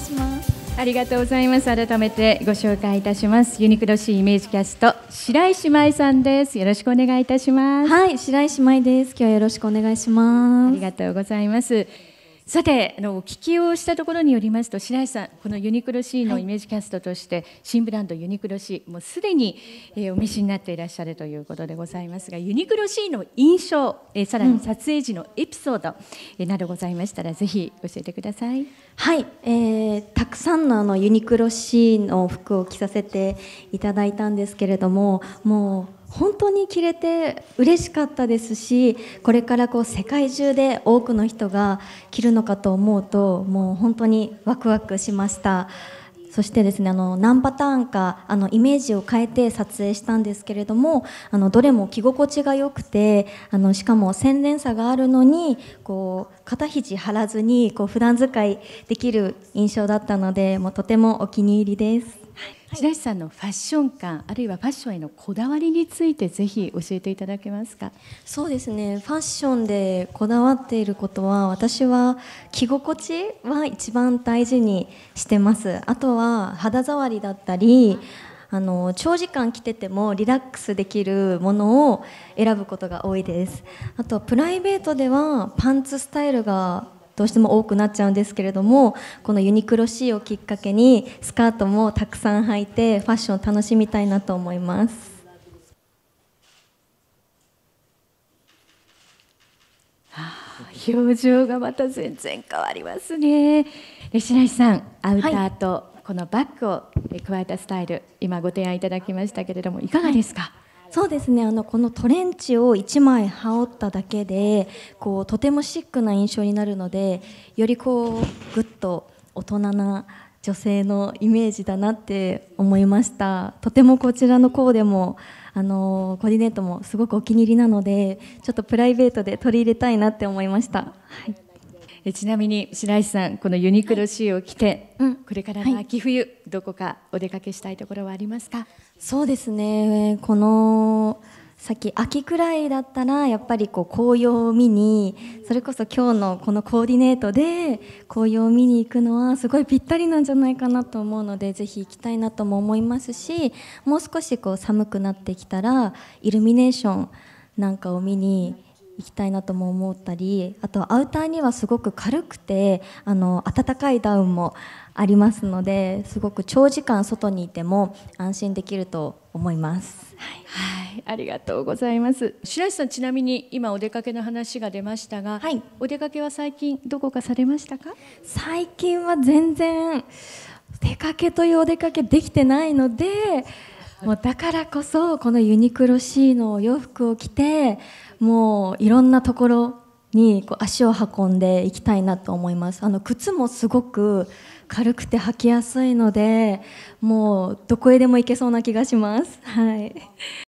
しますありがとうございます改めてご紹介いたしますユニクロシーイメージキャスト白石舞さんですよろしくお願いいたしますはい白石舞です今日はよろしくお願いしますありがとうございますさてあのお聞きをしたところによりますと白石さんこのユニクロ C のイメージキャストとして、はい、新ブランドユニクロ C もうすでに、えー、お召しになっていらっしゃるということでございますがユニクロ C の印象、えー、さらに撮影時のエピソード、えー、などございましたら、ぜひ教えてください。はい、えー、たくさんのあのユニクロ C の服を着させていただいたんですけれどももう本当に着れて嬉しかったですしこれからこう世界中で多くの人が着るのかと思うともう本当にワクワクしましたそしてですねあの何パターンかあのイメージを変えて撮影したんですけれどもあのどれも着心地が良くてあのしかも洗練さがあるのにこう肩肘張らずにこう普段使いできる印象だったのでもうとてもお気に入りです。白石さんのファッション感あるいはファッションへのこだわりについてぜひ教えていただけますかそうですねファッションでこだわっていることは私は着心地は一番大事にしてますあとは肌触りだったりあの長時間着ててもリラックスできるものを選ぶことが多いですあとプライベートではパンツスタイルがどうしても多くなっちゃうんですけれどもこのユニクロ C をきっかけにスカートもたくさん履いてファッションを楽しみたいなと思います。表情がまた全然変わりますね。白石さん、アウターとこのバッグを加えたスタイル、はい、今ご提案いただきましたけれども、いかがですか。はいそうですねあのこのトレンチを1枚羽織っただけでこうとてもシックな印象になるのでよりこうぐっと大人な女性のイメージだなって思いましたとてもこちらのコーデもあのコーディネートもすごくお気に入りなのでちょっとプライベートで取り入れたいなって思いました。はいえちなみに白石さんこのユニクロ C を着て、はい、これからの秋冬、はい、どこかお出かけしたいところはありますかそうですねこの先秋くらいだったらやっぱりこう紅葉を見にそれこそ今日のこのコーディネートで紅葉を見に行くのはすごいぴったりなんじゃないかなと思うのでぜひ行きたいなとも思いますしもう少しこう寒くなってきたらイルミネーションなんかを見に行きたいなとも思ったりあとアウターにはすごく軽くてあの暖かいダウンもありますのですごく長時間外にいても安心できると思います。はい、はい、ありがとうございます。白石さんちなみに今お出かけの話が出ましたが、はい、お出かけは最近どこかされましたか？最近は全然出かけというお出かけできてないので。もうだからこそこのユニクロ C の洋服を着てもういろんなところにこう足を運んでいきたいなと思いますあの靴もすごく軽くて履きやすいのでもうどこへでも行けそうな気がしますはい